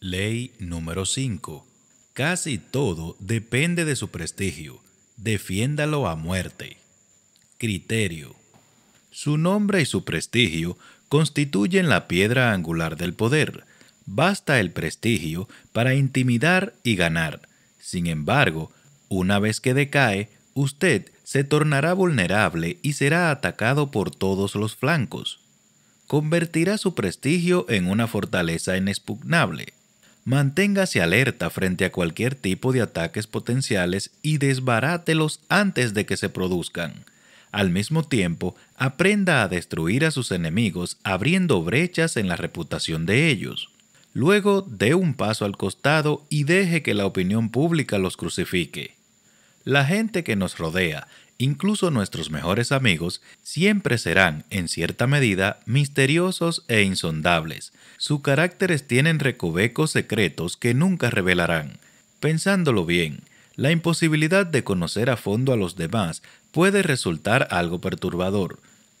Ley número 5. Casi todo depende de su prestigio. Defiéndalo a muerte. Criterio. Su nombre y su prestigio constituyen la piedra angular del poder. Basta el prestigio para intimidar y ganar. Sin embargo, una vez que decae, usted se tornará vulnerable y será atacado por todos los flancos. Convertirá su prestigio en una fortaleza inexpugnable. Manténgase alerta frente a cualquier tipo de ataques potenciales y desbarátelos antes de que se produzcan. Al mismo tiempo, aprenda a destruir a sus enemigos abriendo brechas en la reputación de ellos. Luego, dé un paso al costado y deje que la opinión pública los crucifique. La gente que nos rodea, incluso nuestros mejores amigos, siempre serán, en cierta medida, misteriosos e insondables. Sus caracteres tienen recovecos secretos que nunca revelarán. Pensándolo bien, la imposibilidad de conocer a fondo a los demás puede resultar algo perturbador,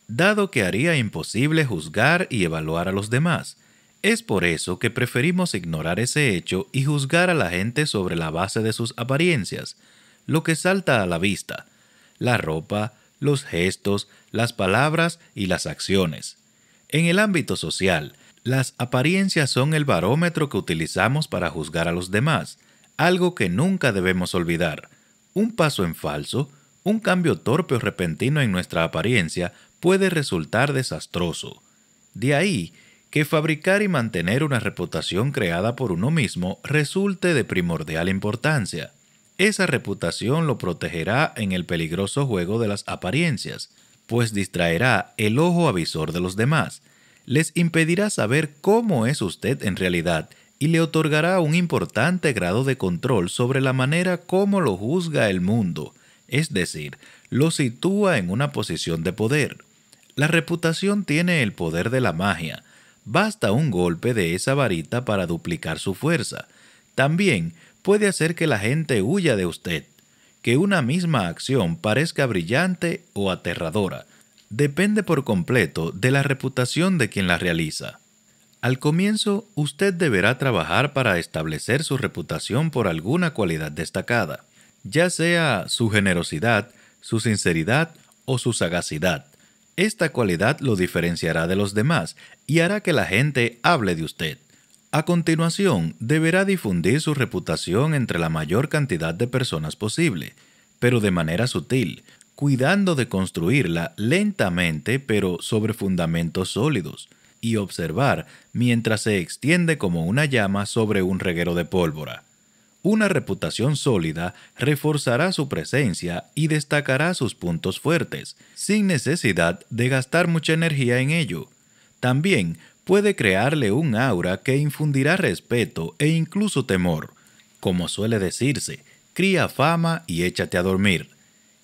dado que haría imposible juzgar y evaluar a los demás. Es por eso que preferimos ignorar ese hecho y juzgar a la gente sobre la base de sus apariencias lo que salta a la vista, la ropa, los gestos, las palabras y las acciones. En el ámbito social, las apariencias son el barómetro que utilizamos para juzgar a los demás, algo que nunca debemos olvidar. Un paso en falso, un cambio torpe o repentino en nuestra apariencia puede resultar desastroso. De ahí que fabricar y mantener una reputación creada por uno mismo resulte de primordial importancia. Esa reputación lo protegerá en el peligroso juego de las apariencias, pues distraerá el ojo avisor de los demás, les impedirá saber cómo es usted en realidad y le otorgará un importante grado de control sobre la manera como lo juzga el mundo, es decir, lo sitúa en una posición de poder. La reputación tiene el poder de la magia, basta un golpe de esa varita para duplicar su fuerza. También puede hacer que la gente huya de usted, que una misma acción parezca brillante o aterradora. Depende por completo de la reputación de quien la realiza. Al comienzo, usted deberá trabajar para establecer su reputación por alguna cualidad destacada, ya sea su generosidad, su sinceridad o su sagacidad. Esta cualidad lo diferenciará de los demás y hará que la gente hable de usted. A continuación, deberá difundir su reputación entre la mayor cantidad de personas posible, pero de manera sutil, cuidando de construirla lentamente pero sobre fundamentos sólidos, y observar mientras se extiende como una llama sobre un reguero de pólvora. Una reputación sólida reforzará su presencia y destacará sus puntos fuertes, sin necesidad de gastar mucha energía en ello. También puede crearle un aura que infundirá respeto e incluso temor. Como suele decirse, cría fama y échate a dormir.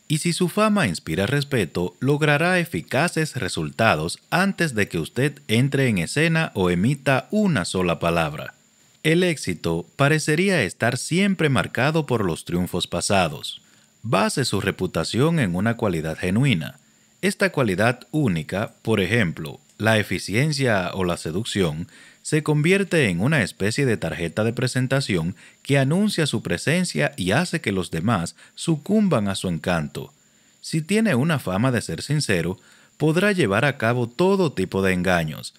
Y si su fama inspira respeto, logrará eficaces resultados antes de que usted entre en escena o emita una sola palabra. El éxito parecería estar siempre marcado por los triunfos pasados. Base su reputación en una cualidad genuina. Esta cualidad única, por ejemplo, la eficiencia o la seducción se convierte en una especie de tarjeta de presentación que anuncia su presencia y hace que los demás sucumban a su encanto. Si tiene una fama de ser sincero, podrá llevar a cabo todo tipo de engaños.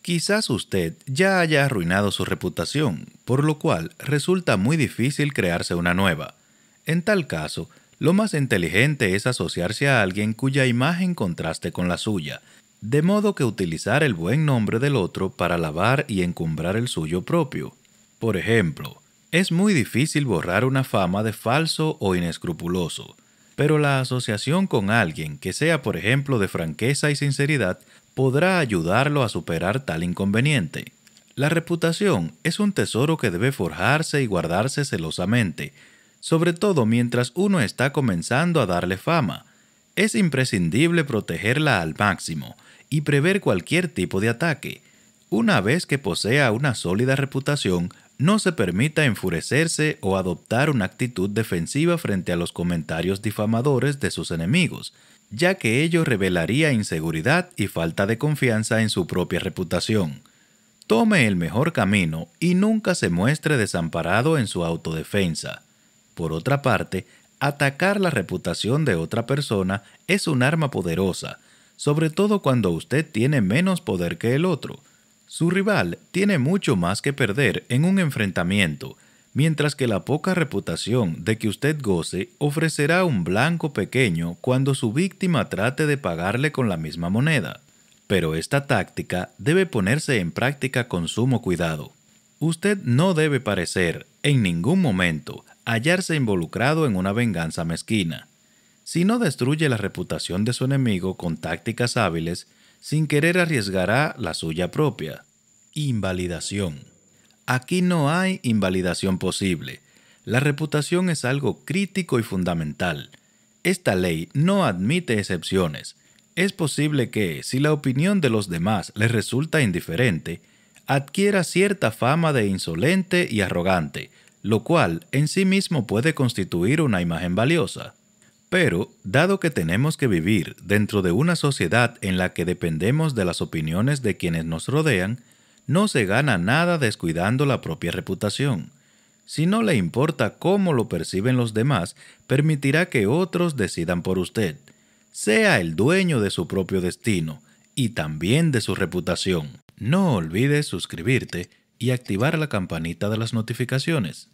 Quizás usted ya haya arruinado su reputación, por lo cual resulta muy difícil crearse una nueva. En tal caso, lo más inteligente es asociarse a alguien cuya imagen contraste con la suya, de modo que utilizar el buen nombre del otro para lavar y encumbrar el suyo propio. Por ejemplo, es muy difícil borrar una fama de falso o inescrupuloso, pero la asociación con alguien que sea, por ejemplo, de franqueza y sinceridad podrá ayudarlo a superar tal inconveniente. La reputación es un tesoro que debe forjarse y guardarse celosamente, sobre todo mientras uno está comenzando a darle fama, es imprescindible protegerla al máximo y prever cualquier tipo de ataque. Una vez que posea una sólida reputación, no se permita enfurecerse o adoptar una actitud defensiva frente a los comentarios difamadores de sus enemigos, ya que ello revelaría inseguridad y falta de confianza en su propia reputación. Tome el mejor camino y nunca se muestre desamparado en su autodefensa. Por otra parte, Atacar la reputación de otra persona es un arma poderosa, sobre todo cuando usted tiene menos poder que el otro. Su rival tiene mucho más que perder en un enfrentamiento, mientras que la poca reputación de que usted goce ofrecerá un blanco pequeño cuando su víctima trate de pagarle con la misma moneda. Pero esta táctica debe ponerse en práctica con sumo cuidado. Usted no debe parecer, en ningún momento, hallarse involucrado en una venganza mezquina. Si no destruye la reputación de su enemigo con tácticas hábiles, sin querer arriesgará la suya propia. Invalidación. Aquí no hay invalidación posible. La reputación es algo crítico y fundamental. Esta ley no admite excepciones. Es posible que, si la opinión de los demás le resulta indiferente, adquiera cierta fama de insolente y arrogante, lo cual en sí mismo puede constituir una imagen valiosa. Pero, dado que tenemos que vivir dentro de una sociedad en la que dependemos de las opiniones de quienes nos rodean, no se gana nada descuidando la propia reputación. Si no le importa cómo lo perciben los demás, permitirá que otros decidan por usted. Sea el dueño de su propio destino y también de su reputación. No olvides suscribirte y activar la campanita de las notificaciones.